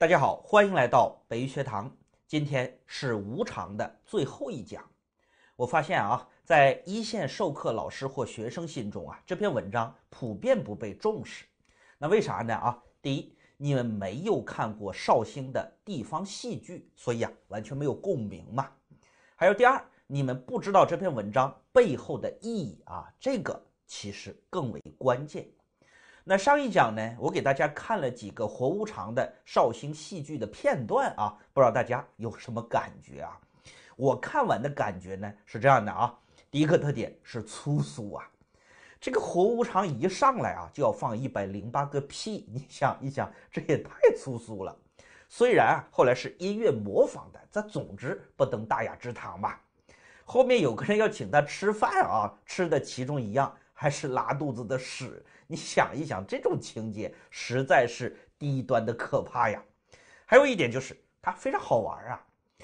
大家好，欢迎来到北医学堂。今天是无偿的最后一讲。我发现啊，在一线授课老师或学生心中啊，这篇文章普遍不被重视。那为啥呢？啊，第一，你们没有看过绍兴的地方戏剧，所以啊，完全没有共鸣嘛。还有第二，你们不知道这篇文章背后的意义啊，这个其实更为关键。那上一讲呢，我给大家看了几个活无常的绍兴戏剧的片段啊，不知道大家有什么感觉啊？我看完的感觉呢是这样的啊，第一个特点是粗俗啊，这个活无常一上来啊就要放一百零八个屁，你想一想，这也太粗俗了。虽然啊后来是音乐模仿的，这总之不登大雅之堂吧。后面有个人要请他吃饭啊，吃的其中一样。还是拉肚子的屎，你想一想，这种情节实在是低端的可怕呀。还有一点就是它非常好玩啊，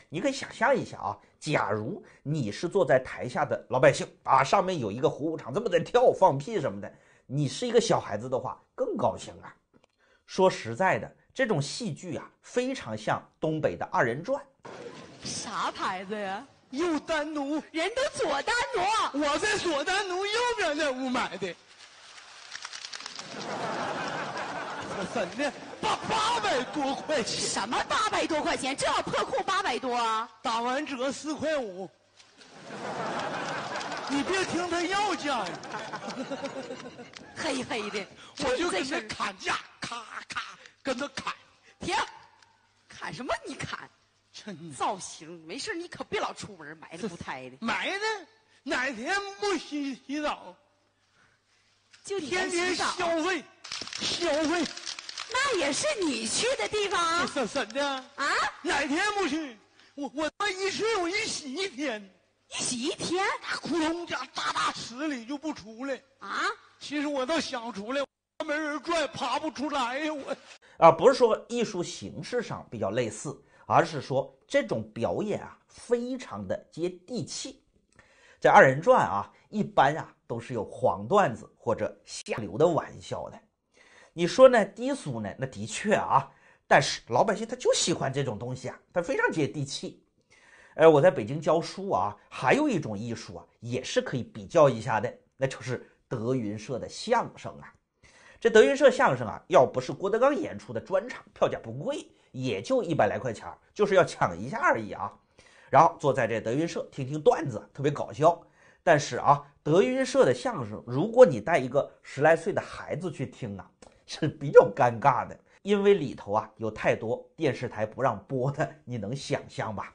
你可以想象一下啊，假如你是坐在台下的老百姓啊，上面有一个胡舞场这么在跳放屁什么的，你是一个小孩子的话更高兴啊。说实在的，这种戏剧啊，非常像东北的二人转。啥牌子呀？右丹奴，人都左丹奴，我在左丹奴右边那屋买的，怎的？八八百多块钱？什么八百多块钱？这破库八百多？打完折四块五。你别听他要价呀，黑黑的，我就跟他砍价，咔咔，跟他砍，停，砍什么？你砍。真造型没事，你可别老出门埋汰不胎的。埋汰，哪天不洗洗澡？就天天消费，消费。那也是你去的地方。怎怎的？啊？哪天不去？我我妈一睡，我一洗一天。一洗一天？大窟窿家大大池里就不出来。啊？其实我倒想出来，没人拽，爬不出来呀我。啊，不是说艺术形式上比较类似。而是说这种表演啊，非常的接地气。在二人转啊，一般啊都是有黄段子或者下流的玩笑的。你说呢？低俗呢？那的确啊，但是老百姓他就喜欢这种东西啊，他非常接地气。哎，我在北京教书啊，还有一种艺术啊，也是可以比较一下的，那就是德云社的相声啊。这德云社相声啊，要不是郭德纲演出的专场，票价不贵，也就一百来块钱儿，就是要抢一下而已啊。然后坐在这德云社听听段子，特别搞笑。但是啊，德云社的相声，如果你带一个十来岁的孩子去听啊，是比较尴尬的，因为里头啊有太多电视台不让播的，你能想象吧？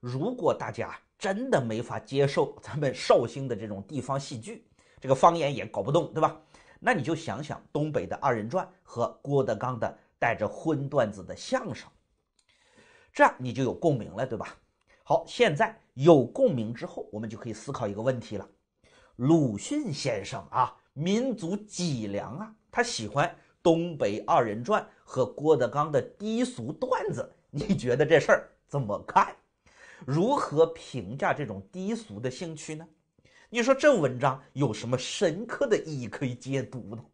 如果大家真的没法接受咱们绍兴的这种地方戏剧，这个方言也搞不懂，对吧？那你就想想东北的二人转和郭德纲的带着荤段子的相声，这样你就有共鸣了，对吧？好，现在有共鸣之后，我们就可以思考一个问题了：鲁迅先生啊，民族脊梁啊，他喜欢东北二人转和郭德纲的低俗段子，你觉得这事儿怎么看？如何评价这种低俗的兴趣呢？你说这文章有什么深刻的意义可以解读呢？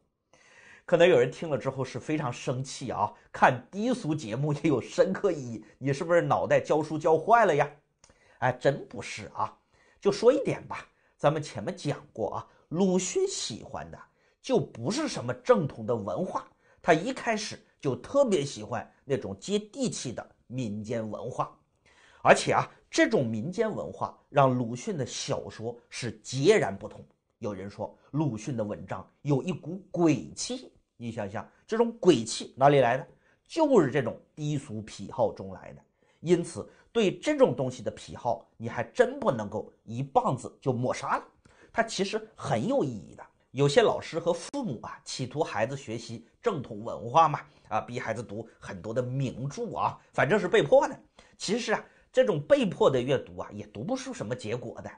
可能有人听了之后是非常生气啊！看低俗节目也有深刻意义，你是不是脑袋教书教坏了呀？哎，真不是啊，就说一点吧，咱们前面讲过啊，鲁迅喜欢的就不是什么正统的文化，他一开始就特别喜欢那种接地气的民间文化。而且啊，这种民间文化让鲁迅的小说是截然不同。有人说鲁迅的文章有一股鬼气，你想想，这种鬼气哪里来的？就是这种低俗癖好中来的。因此，对这种东西的癖好，你还真不能够一棒子就抹杀了。它其实很有意义的。有些老师和父母啊，企图孩子学习正统文化嘛，啊，逼孩子读很多的名著啊，反正是被迫的。其实啊。这种被迫的阅读啊，也读不出什么结果的。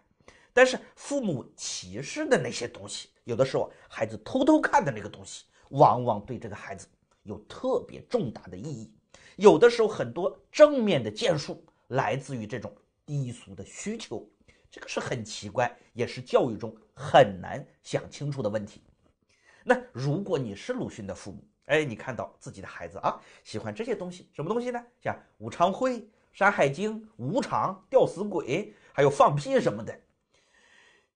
但是父母歧视的那些东西，有的时候孩子偷偷看的那个东西，往往对这个孩子有特别重大的意义。有的时候，很多正面的建树来自于这种低俗的需求，这个是很奇怪，也是教育中很难想清楚的问题。那如果你是鲁迅的父母，哎，你看到自己的孩子啊喜欢这些东西，什么东西呢？像武昌会。《山海经》无常吊死鬼，还有放屁什么的，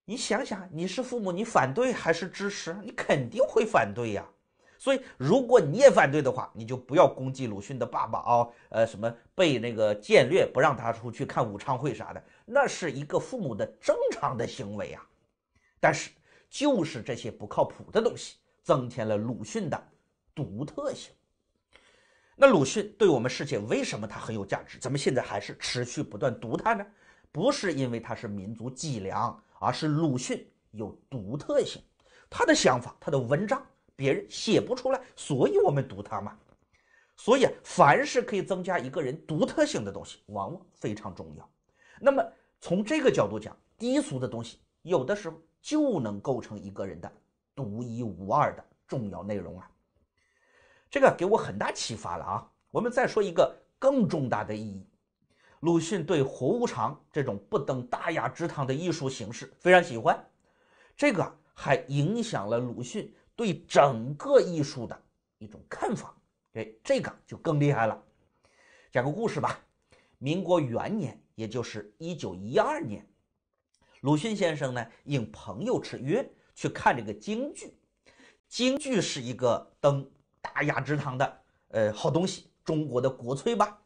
你想想，你是父母，你反对还是支持？你肯定会反对呀。所以，如果你也反对的话，你就不要攻击鲁迅的爸爸啊。呃，什么被那个建略，不让他出去看武昌会啥的，那是一个父母的正常的行为啊。但是，就是这些不靠谱的东西，增添了鲁迅的独特性。那鲁迅对我们世界为什么他很有价值？咱们现在还是持续不断读他呢？不是因为他是民族脊梁，而是鲁迅有独特性，他的想法，他的文章别人写不出来，所以我们读他嘛。所以凡是可以增加一个人独特性的东西，往往非常重要。那么从这个角度讲，低俗的东西有的时候就能构成一个人的独一无二的重要内容啊。这个给我很大启发了啊！我们再说一个更重大的意义，鲁迅对活无常这种不登大雅之堂的艺术形式非常喜欢，这个还影响了鲁迅对整个艺术的一种看法。哎，这个就更厉害了。讲个故事吧，民国元年，也就是一九一二年，鲁迅先生呢应朋友之约去看这个京剧，京剧是一个灯。大雅之堂的，呃，好东西，中国的国粹吧。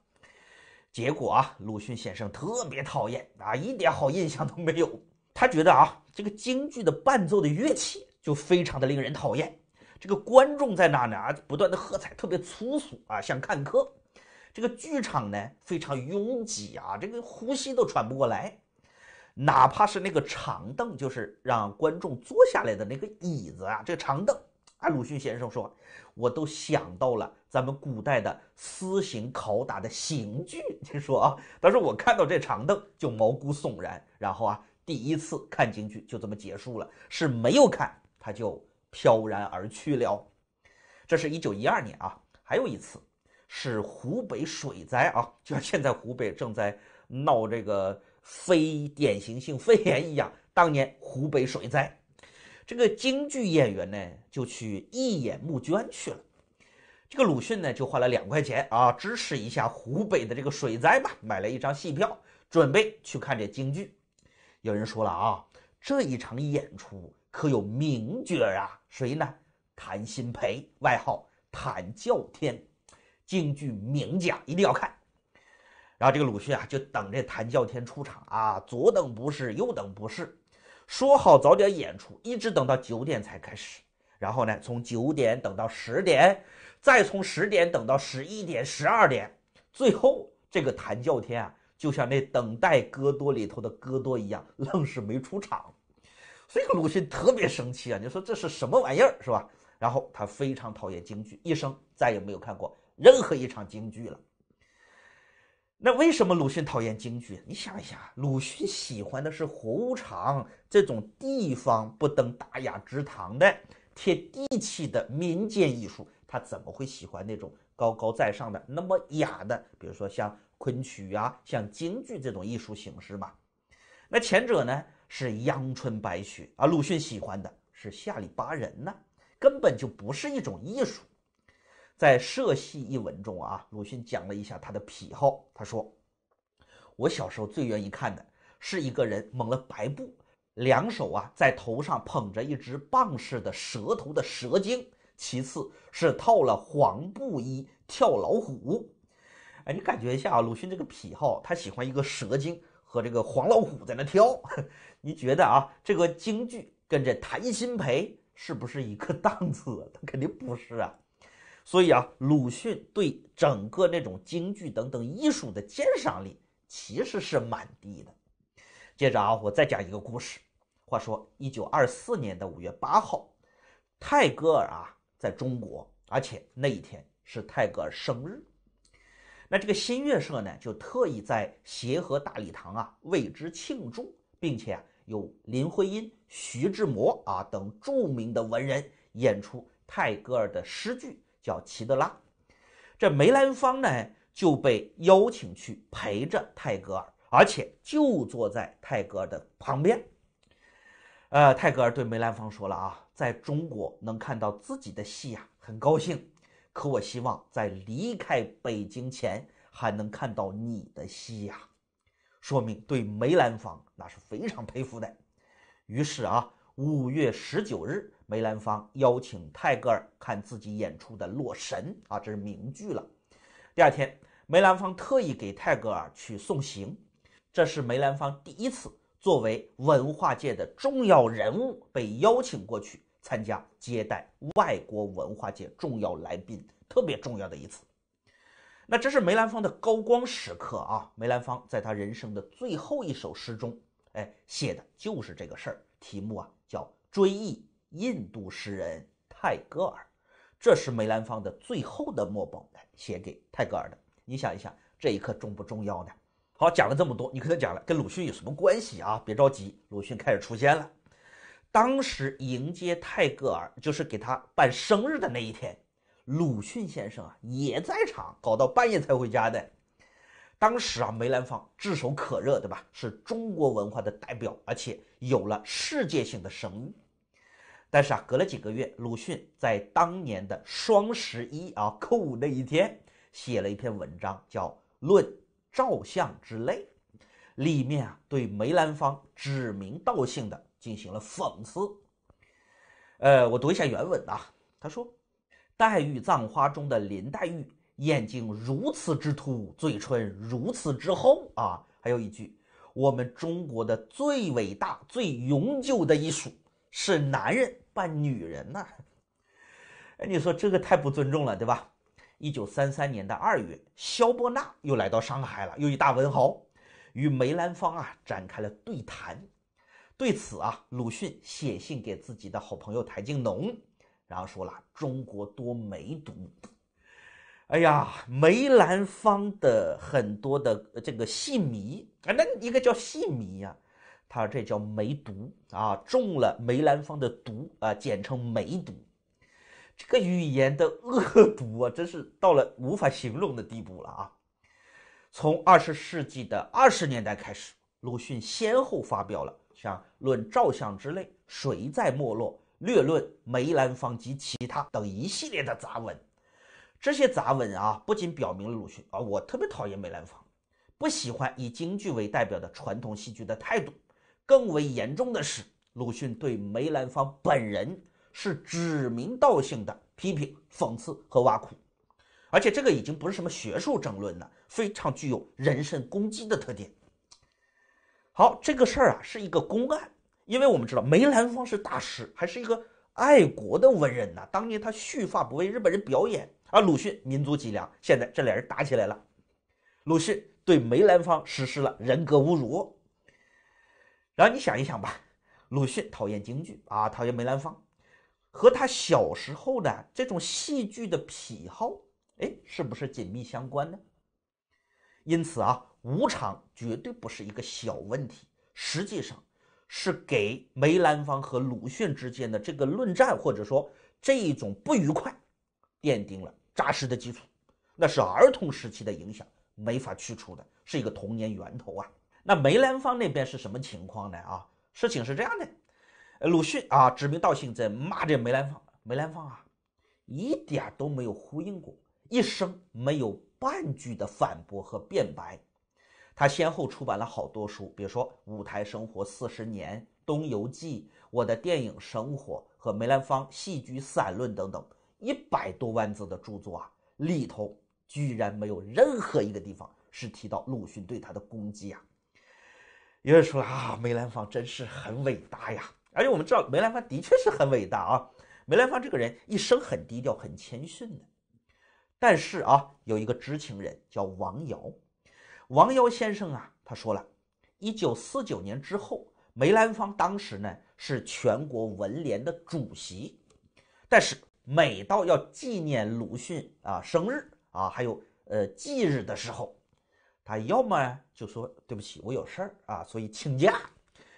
结果啊，鲁迅先生特别讨厌啊，一点好印象都没有。他觉得啊，这个京剧的伴奏的乐器就非常的令人讨厌。这个观众在哪呢？啊，不断的喝彩，特别粗俗啊，像看客。这个剧场呢，非常拥挤啊，这个呼吸都喘不过来。哪怕是那个长凳，就是让观众坐下来的那个椅子啊，这个长凳。啊，鲁迅先生说，我都想到了咱们古代的私刑拷打的刑具。你说啊，他说我看到这长凳就毛骨悚然。然后啊，第一次看京剧就这么结束了，是没有看他就飘然而去了。这是一九一二年啊。还有一次是湖北水灾啊，就像现在湖北正在闹这个非典型性肺炎一样，当年湖北水灾。这个京剧演员呢，就去义演募捐去了。这个鲁迅呢，就花了两块钱啊，支持一下湖北的这个水灾吧，买了一张戏票，准备去看这京剧。有人说了啊，这一场演出可有名角啊？谁呢？谭鑫培，外号谭叫天，京剧名角，一定要看。然后这个鲁迅啊，就等这谭叫天出场啊，左等不是，右等不是。说好早点演出，一直等到九点才开始，然后呢，从九点等到十点，再从十点等到十一点、十二点，最后这个谭叫天啊，就像那等待戈多里头的戈多一样，愣是没出场。所以鲁迅特别生气啊，你说这是什么玩意儿，是吧？然后他非常讨厌京剧，一生再也没有看过任何一场京剧了。那为什么鲁迅讨厌京剧？你想一想，鲁迅喜欢的是胡无常这种地方不登大雅之堂的贴地气的民间艺术，他怎么会喜欢那种高高在上的那么雅的，比如说像昆曲啊、像京剧这种艺术形式嘛？那前者呢是阳春白雪而鲁迅喜欢的是下里巴人呢，根本就不是一种艺术。在《社戏》一文中啊，鲁迅讲了一下他的癖好。他说：“我小时候最愿意看的是一个人蒙了白布，两手啊在头上捧着一只棒似的蛇头的蛇精；其次是套了黄布衣跳老虎。”哎，你感觉一下啊，鲁迅这个癖好，他喜欢一个蛇精和这个黄老虎在那跳。你觉得啊，这个京剧跟这谭鑫培是不是一个档次？他肯定不是啊。所以啊，鲁迅对整个那种京剧等等艺术的鉴赏力其实是蛮低的。接着啊，我再讲一个故事。话说一九二四年的五月八号，泰戈尔啊在中国，而且那一天是泰戈尔生日。那这个新月社呢，就特意在协和大礼堂啊为之庆祝，并且有林徽因、徐志摩啊等著名的文人演出泰戈尔的诗句。叫齐德拉，这梅兰芳呢就被邀请去陪着泰戈尔，而且就坐在泰戈尔的旁边。呃，泰戈尔对梅兰芳说了啊，在中国能看到自己的戏呀，很高兴。可我希望在离开北京前还能看到你的戏呀，说明对梅兰芳那是非常佩服的。于是啊，五月十九日。梅兰芳邀请泰戈尔看自己演出的《洛神》啊，这是名句了。第二天，梅兰芳特意给泰戈尔去送行，这是梅兰芳第一次作为文化界的重要人物被邀请过去参加接待外国文化界重要来宾，特别重要的一次。那这是梅兰芳的高光时刻啊！梅兰芳在他人生的最后一首诗中，哎，写的就是这个事儿，题目啊叫《追忆》。印度诗人泰戈尔，这是梅兰芳的最后的墨宝，写给泰戈尔的。你想一想，这一刻重不重要呢？好，讲了这么多，你可能讲了跟鲁迅有什么关系啊？别着急，鲁迅开始出现了。当时迎接泰戈尔，就是给他办生日的那一天，鲁迅先生啊也在场，搞到半夜才回家的。当时啊，梅兰芳炙手可热，对吧？是中国文化的代表，而且有了世界性的声誉。但是啊，隔了几个月，鲁迅在当年的双十一啊，购物那一天，写了一篇文章，叫《论照相之类》，里面啊，对梅兰芳指名道姓的进行了讽刺。呃，我读一下原文呐，他说，《黛玉葬花》中的林黛玉眼睛如此之凸，嘴唇如此之厚啊，还有一句，我们中国的最伟大、最永久的艺术。是男人扮女人呢，哎，你说这个太不尊重了，对吧？一九三三年的二月，萧伯纳又来到上海了，又一大文豪与梅兰芳啊展开了对谈。对此啊，鲁迅写信给自己的好朋友台静农，然后说了：“中国多梅毒。”哎呀，梅兰芳的很多的这个戏迷啊，那一个叫戏迷呀。他说这叫梅毒啊，中了梅兰芳的毒啊，简称梅毒。这个语言的恶毒啊，真是到了无法形容的地步了啊！从二十世纪的二十年代开始，鲁迅先后发表了像《论照相之类》《谁在没落》《略论梅兰芳及其他》等一系列的杂文。这些杂文啊，不仅表明了鲁迅啊，我特别讨厌梅兰芳，不喜欢以京剧为代表的传统戏剧的态度。更为严重的是，鲁迅对梅兰芳本人是指名道姓的批评、讽刺和挖苦，而且这个已经不是什么学术争论了，非常具有人身攻击的特点。好，这个事儿啊是一个公案，因为我们知道梅兰芳是大师，还是一个爱国的文人呐。当年他蓄发不为日本人表演，而鲁迅民族脊梁，现在这俩人打起来了，鲁迅对梅兰芳实施了人格侮辱。然后你想一想吧，鲁迅讨厌京剧啊，讨厌梅兰芳，和他小时候的这种戏剧的癖好，哎，是不是紧密相关呢？因此啊，无常绝对不是一个小问题，实际上是给梅兰芳和鲁迅之间的这个论战或者说这一种不愉快奠定了扎实的基础。那是儿童时期的影响，没法去除的，是一个童年源头啊。那梅兰芳那边是什么情况呢？啊，事情是这样的，鲁迅啊指名道姓在骂这梅兰芳，梅兰芳啊，一点儿都没有呼应过，一生没有半句的反驳和辩白。他先后出版了好多书，比如说《舞台生活四十年》《东游记》《我的电影生活》和《梅兰芳戏剧散论》等等，一百多万字的著作啊，里头居然没有任何一个地方是提到鲁迅对他的攻击啊。有人说啊，梅兰芳真是很伟大呀，而且我们知道梅兰芳的确是很伟大啊。梅兰芳这个人一生很低调、很谦逊的，但是啊，有一个知情人叫王瑶。王瑶先生啊，他说了，一九四九年之后，梅兰芳当时呢是全国文联的主席，但是每到要纪念鲁迅啊生日啊，还有呃忌日的时候。他要么就说对不起，我有事儿啊，所以请假；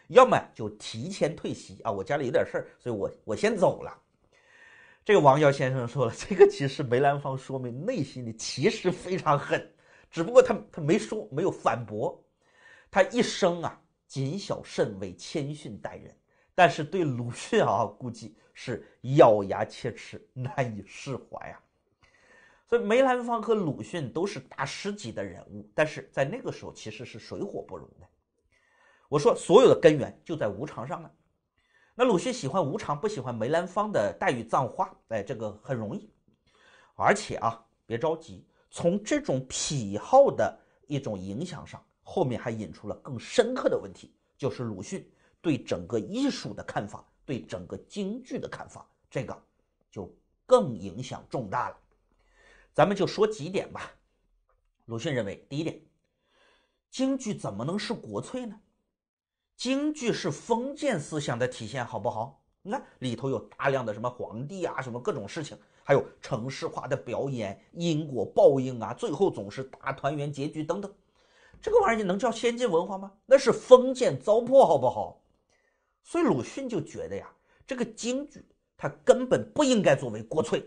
要么就提前退席啊，我家里有点事儿，所以我我先走了。这个王耀先生说了，这个其实梅兰芳说明内心里其实非常恨，只不过他他没说，没有反驳。他一生啊谨小慎微，谦逊待人，但是对鲁迅啊估计是咬牙切齿，难以释怀啊。所以梅兰芳和鲁迅都是大师级的人物，但是在那个时候其实是水火不容的。我说所有的根源就在无常上了。那鲁迅喜欢无常，不喜欢梅兰芳的《黛玉葬花》，哎，这个很容易。而且啊，别着急，从这种癖好的一种影响上，后面还引出了更深刻的问题，就是鲁迅对整个艺术的看法，对整个京剧的看法，这个就更影响重大了。咱们就说几点吧。鲁迅认为，第一点，京剧怎么能是国粹呢？京剧是封建思想的体现，好不好？你看里头有大量的什么皇帝啊，什么各种事情，还有城市化的表演、因果报应啊，最后总是大团圆结局等等。这个玩意儿能叫先进文化吗？那是封建糟粕，好不好？所以鲁迅就觉得呀，这个京剧它根本不应该作为国粹。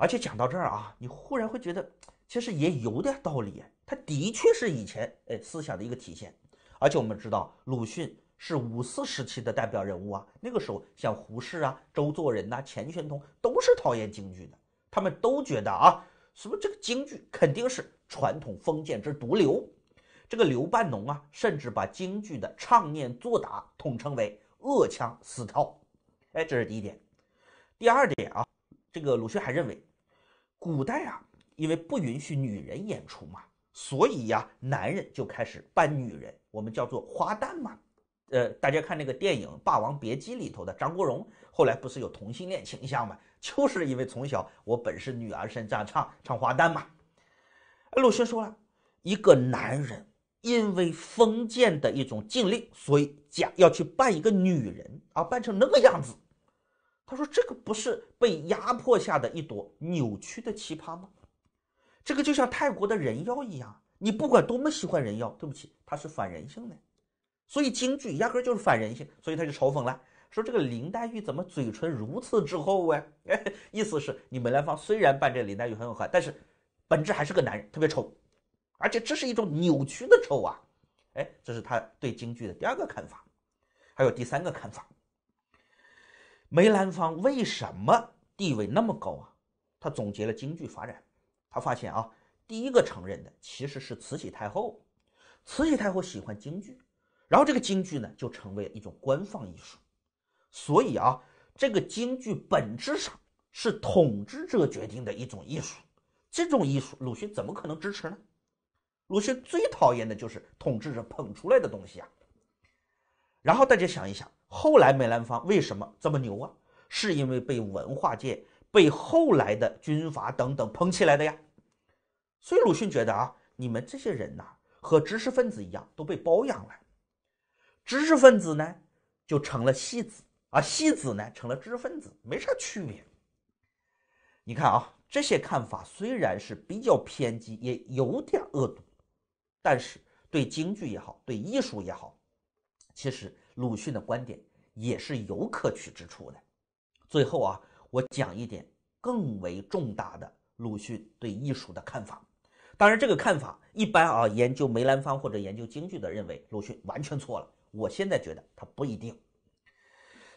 而且讲到这儿啊，你忽然会觉得，其实也有点道理。他的确是以前哎思想的一个体现。而且我们知道，鲁迅是五四时期的代表人物啊。那个时候，像胡适啊、周作人呐、钱玄同都是讨厌京剧的。他们都觉得啊，什么这个京剧肯定是传统封建之毒瘤。这个刘半农啊，甚至把京剧的唱念做打统称为恶腔死套。哎，这是第一点。第二点啊，这个鲁迅还认为。古代啊，因为不允许女人演出嘛，所以呀，男人就开始扮女人，我们叫做花旦嘛。呃，大家看那个电影《霸王别姬》里头的张国荣，后来不是有同性恋倾向嘛，就是因为从小我本是女儿身，这样唱唱花旦嘛。鲁迅说了一个男人因为封建的一种禁令，所以假要去扮一个女人啊，扮成那个样子。他说：“这个不是被压迫下的一朵扭曲的奇葩吗？这个就像泰国的人妖一样。你不管多么喜欢人妖，对不起，它是反人性的。所以京剧压根儿就是反人性，所以他就嘲讽了，说这个林黛玉怎么嘴唇如此之厚哎？意思是你梅兰芳虽然扮这林黛玉很有看，但是本质还是个男人，特别丑，而且这是一种扭曲的丑啊！哎，这是他对京剧的第二个看法，还有第三个看法。”梅兰芳为什么地位那么高啊？他总结了京剧发展，他发现啊，第一个承认的其实是慈禧太后。慈禧太后喜欢京剧，然后这个京剧呢就成为了一种官方艺术。所以啊，这个京剧本质上是统治者决定的一种艺术。这种艺术，鲁迅怎么可能支持呢？鲁迅最讨厌的就是统治者捧出来的东西啊。然后大家想一想。后来梅兰芳为什么这么牛啊？是因为被文化界、被后来的军阀等等捧起来的呀。所以鲁迅觉得啊，你们这些人呐，和知识分子一样都被包养了。知识分子呢，就成了戏子啊，戏子呢成了知识分子，没啥区别。你看啊，这些看法虽然是比较偏激，也有点恶毒，但是对京剧也好，对艺术也好，其实。鲁迅的观点也是有可取之处的。最后啊，我讲一点更为重大的鲁迅对艺术的看法。当然，这个看法一般啊，研究梅兰芳或者研究京剧的认为鲁迅完全错了。我现在觉得他不一定。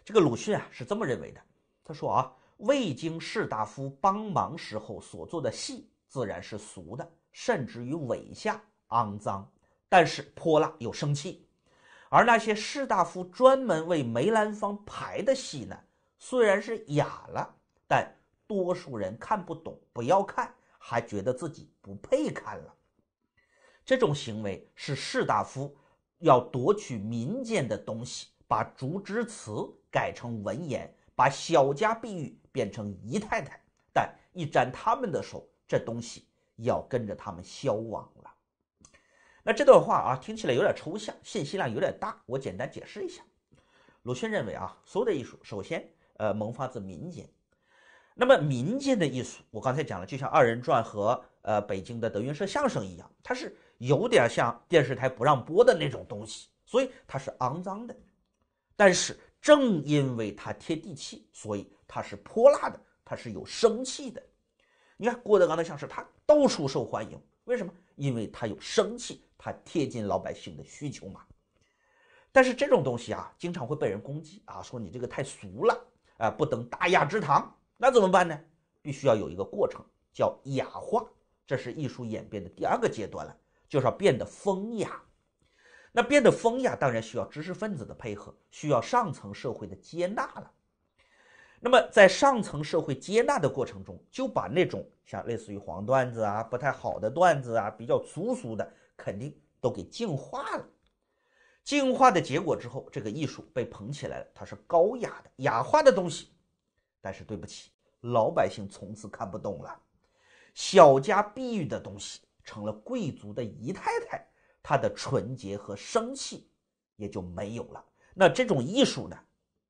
这个鲁迅啊是这么认为的。他说啊，未经士大夫帮忙时候所做的戏，自然是俗的，甚至于伪下肮脏，但是泼辣又生气。而那些士大夫专门为梅兰芳排的戏呢，虽然是雅了，但多数人看不懂，不要看，还觉得自己不配看了。这种行为是士大夫要夺取民间的东西，把竹枝词改成文言，把小家碧玉变成姨太太，但一沾他们的手，这东西要跟着他们消亡了。那这段话啊，听起来有点抽象，信息量有点大。我简单解释一下：鲁迅认为啊，所有的艺术首先呃萌发自民间。那么民间的艺术，我刚才讲了，就像二人转和呃北京的德云社相声一样，它是有点像电视台不让播的那种东西，所以它是肮脏的。但是正因为它接地气，所以它是泼辣的，它是有生气的。你看郭德纲的相声，他到处受欢迎，为什么？因为他有生气。它贴近老百姓的需求嘛，但是这种东西啊，经常会被人攻击啊，说你这个太俗了，啊，不登大雅之堂。那怎么办呢？必须要有一个过程，叫雅化，这是艺术演变的第二个阶段了，就是要变得风雅。那变得风雅，当然需要知识分子的配合，需要上层社会的接纳了。那么在上层社会接纳的过程中，就把那种像类似于黄段子啊、不太好的段子啊、比较粗俗的。肯定都给净化了，进化的结果之后，这个艺术被捧起来了，它是高雅的雅化的东西，但是对不起，老百姓从此看不懂了，小家碧玉的东西成了贵族的姨太太，她的纯洁和生气也就没有了，那这种艺术呢，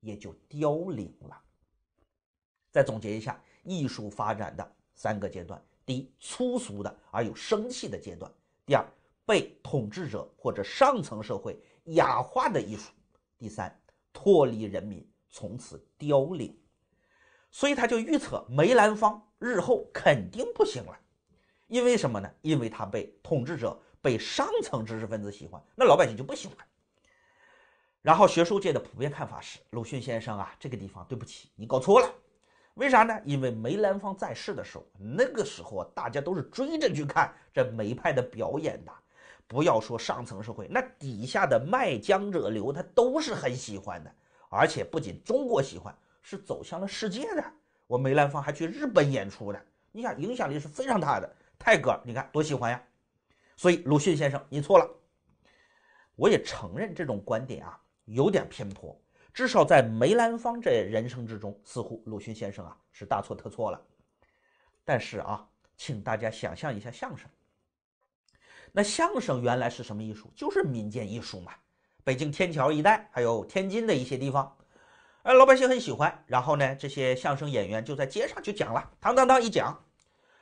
也就凋零了。再总结一下，艺术发展的三个阶段：第一，粗俗的而有生气的阶段；第二，被统治者或者上层社会雅化的艺术，第三，脱离人民，从此凋零。所以他就预测梅兰芳日后肯定不行了，因为什么呢？因为他被统治者、被上层知识分子喜欢，那老百姓就不喜欢。然后学术界的普遍看法是，鲁迅先生啊，这个地方对不起，你搞错了。为啥呢？因为梅兰芳在世的时候，那个时候大家都是追着去看这梅派的表演的。不要说上层社会，那底下的卖浆者流他都是很喜欢的，而且不仅中国喜欢，是走向了世界的。我梅兰芳还去日本演出的，你想影响力是非常大的。泰戈尔你看多喜欢呀，所以鲁迅先生你错了，我也承认这种观点啊有点偏颇，至少在梅兰芳这人生之中，似乎鲁迅先生啊是大错特错了。但是啊，请大家想象一下相声。那相声原来是什么艺术？就是民间艺术嘛，北京天桥一带，还有天津的一些地方，哎，老百姓很喜欢。然后呢，这些相声演员就在街上就讲了，当当当一讲，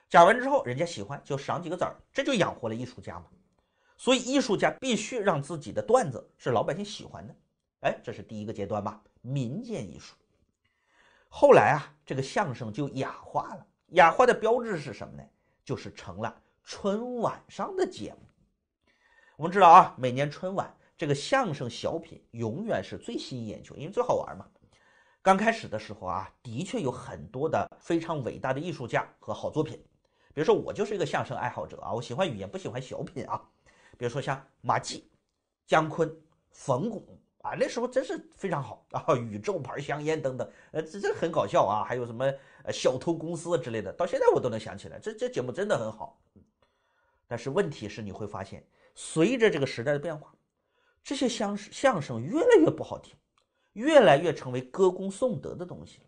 讲完之后人家喜欢就赏几个子儿，这就养活了艺术家嘛。所以艺术家必须让自己的段子是老百姓喜欢的，哎，这是第一个阶段吧，民间艺术。后来啊，这个相声就雅化了，雅化的标志是什么呢？就是成了。春晚上的节目，我们知道啊，每年春晚这个相声小品永远是最吸引眼球，因为最好玩嘛。刚开始的时候啊，的确有很多的非常伟大的艺术家和好作品。比如说我就是一个相声爱好者啊，我喜欢语言，不喜欢小品啊。比如说像马季、姜昆、冯巩啊，那时候真是非常好啊。宇宙牌香烟等等，呃，这这很搞笑啊。还有什么呃小偷公司之类的，到现在我都能想起来。这这节目真的很好。但是问题是，你会发现，随着这个时代的变化，这些相相声越来越不好听，越来越成为歌功颂德的东西了。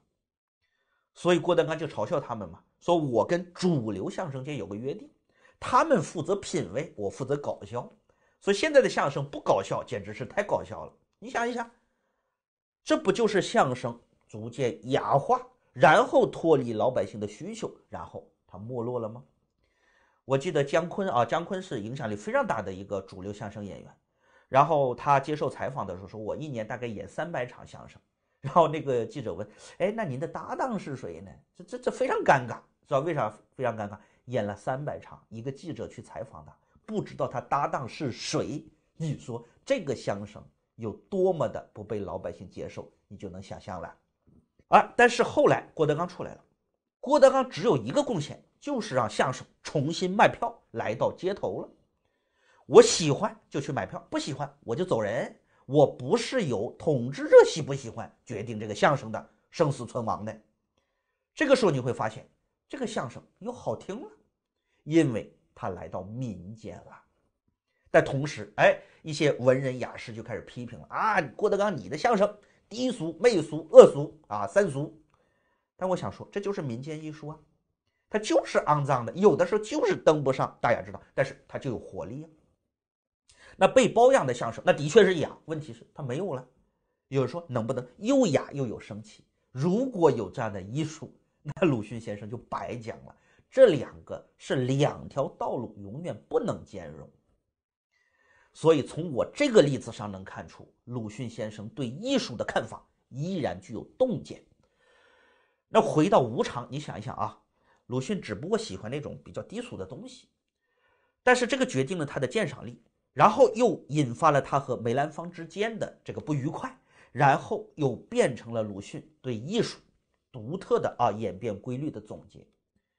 所以郭德纲就嘲笑他们嘛，说我跟主流相声界有个约定，他们负责品味，我负责搞笑。所以现在的相声不搞笑，简直是太搞笑了。你想一想，这不就是相声逐渐雅化，然后脱离老百姓的需求，然后它没落了吗？我记得姜昆啊，姜昆是影响力非常大的一个主流相声演员。然后他接受采访的时候说：“我一年大概演三百场相声。”然后那个记者问：“哎，那您的搭档是谁呢？”这这这非常尴尬，知道为啥非常尴尬？演了三百场，一个记者去采访他，不知道他搭档是谁。你说这个相声有多么的不被老百姓接受，你就能想象了。啊，但是后来郭德纲出来了，郭德纲只有一个贡献。就是让相声重新卖票来到街头了。我喜欢就去买票，不喜欢我就走人。我不是由统治者喜不喜欢决定这个相声的生死存亡的。这个时候你会发现，这个相声又好听了，因为它来到民间了。但同时，哎，一些文人雅士就开始批评了啊，郭德纲你的相声低俗、媚俗、恶俗啊，三俗。但我想说，这就是民间艺术啊。它就是肮脏的，有的时候就是登不上，大家知道，但是它就有活力啊。那被包养的相声，那的确是雅，问题是它没有了。有人说能不能又雅又有生气？如果有这样的艺术，那鲁迅先生就白讲了。这两个是两条道路，永远不能兼容。所以从我这个例子上能看出，鲁迅先生对艺术的看法依然具有洞见。那回到无常，你想一想啊。鲁迅只不过喜欢那种比较低俗的东西，但是这个决定了他的鉴赏力，然后又引发了他和梅兰芳之间的这个不愉快，然后又变成了鲁迅对艺术独特的啊演变规律的总结。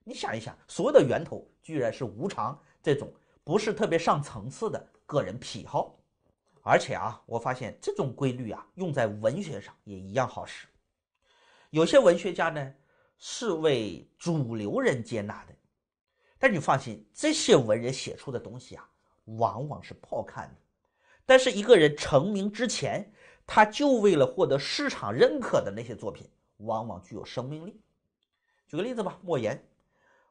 你想一想，所有的源头居然是无常这种不是特别上层次的个人癖好，而且啊，我发现这种规律啊用在文学上也一样好使。有些文学家呢。是为主流人接纳的，但你放心，这些文人写出的东西啊，往往是不好看的。但是一个人成名之前，他就为了获得市场认可的那些作品，往往具有生命力。举个例子吧，莫言，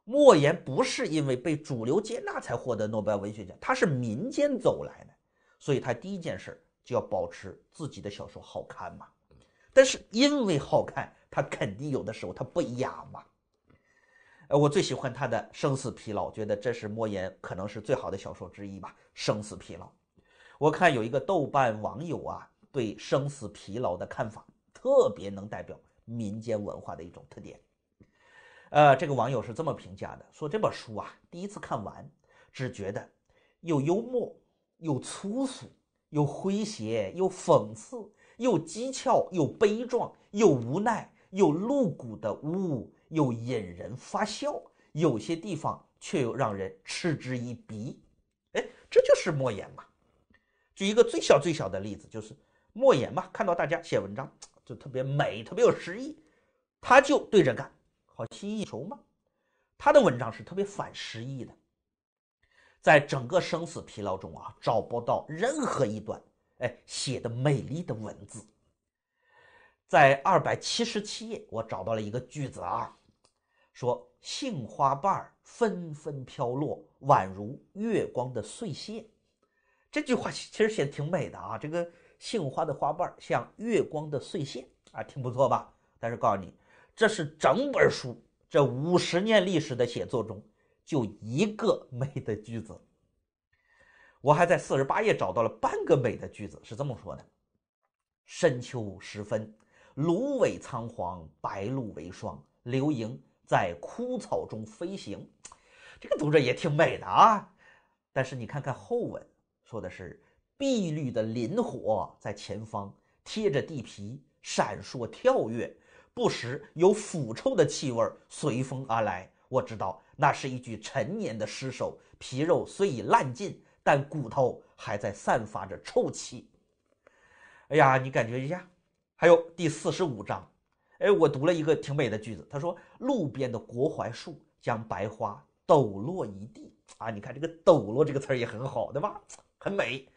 莫言不是因为被主流接纳才获得诺贝尔文学奖，他是民间走来的，所以他第一件事就要保持自己的小说好看嘛。但是因为好看。他肯定有的时候他不雅嘛，呃，我最喜欢他的《生死疲劳》，觉得这是莫言可能是最好的小说之一吧，《生死疲劳》。我看有一个豆瓣网友啊，对《生死疲劳》的看法特别能代表民间文化的一种特点。呃，这个网友是这么评价的：说这本书啊，第一次看完，只觉得又幽默，又粗俗，又诙谐，又讽刺，又讥诮，又悲壮，又无奈。又露骨的污，又引人发笑，有些地方却又让人嗤之以鼻。哎，这就是莫言嘛。举一个最小最小的例子，就是莫言嘛，看到大家写文章就特别美，特别有诗意，他就对着干，好踢球嘛。他的文章是特别反诗意的，在整个生死疲劳中啊，找不到任何一段哎写的美丽的文字。在二百七十七页，我找到了一个句子啊，说“杏花瓣儿纷纷飘落，宛如月光的碎屑。”这句话其实写得挺美的啊，这个杏花的花瓣像月光的碎屑啊，挺不错吧？但是告诉你，这是整本书这五十年历史的写作中，就一个美的句子。我还在四十八页找到了半个美的句子，是这么说的：“深秋时分。”芦苇苍黄，白露为霜，流萤在枯草中飞行。这个读者也挺美的啊。但是你看看后文说的是：碧绿的磷火在前方贴着地皮闪烁跳跃，不时有腐臭的气味随风而来。我知道那是一具陈年的尸首，皮肉虽已烂尽，但骨头还在散发着臭气。哎呀，你感觉一下。还有第四十五章，哎，我读了一个挺美的句子，他说：“路边的国槐树将白花抖落一地啊，你看这个‘抖落’这个词儿也很好，对吧？很美。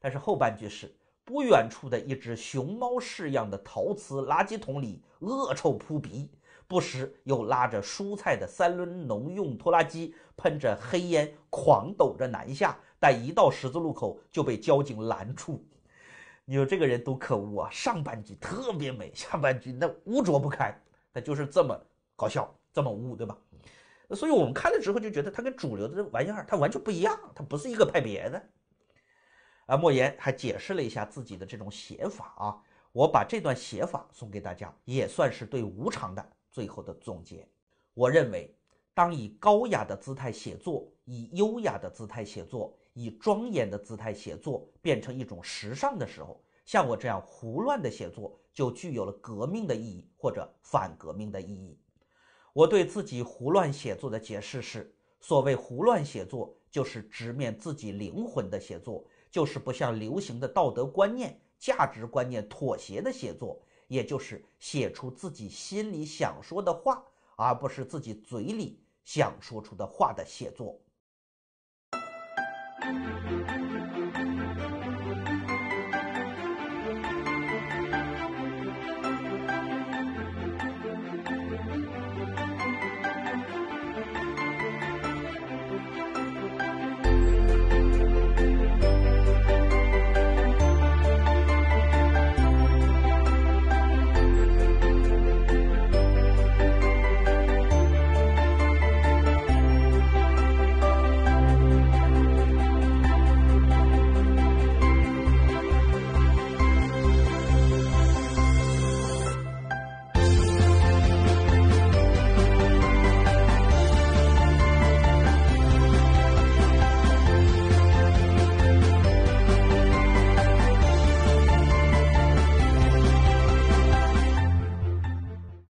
但是后半句是：不远处的一只熊猫式样的陶瓷垃圾桶里恶臭扑鼻，不时又拉着蔬菜的三轮农用拖拉机喷着黑烟狂抖着南下，但一到十字路口就被交警拦住。”你说这个人多可恶啊！上半句特别美，下半句那污浊不堪，那就是这么搞笑，这么污，对吧？所以我们看了之后就觉得他跟主流的玩意儿，他完全不一样，他不是一个派别的。啊，莫言还解释了一下自己的这种写法啊，我把这段写法送给大家，也算是对无常的最后的总结。我认为，当以高雅的姿态写作，以优雅的姿态写作。以庄严的姿态写作变成一种时尚的时候，像我这样胡乱的写作就具有了革命的意义或者反革命的意义。我对自己胡乱写作的解释是：所谓胡乱写作，就是直面自己灵魂的写作，就是不向流行的道德观念、价值观念妥协的写作，也就是写出自己心里想说的话，而不是自己嘴里想说出的话的写作。Thank you.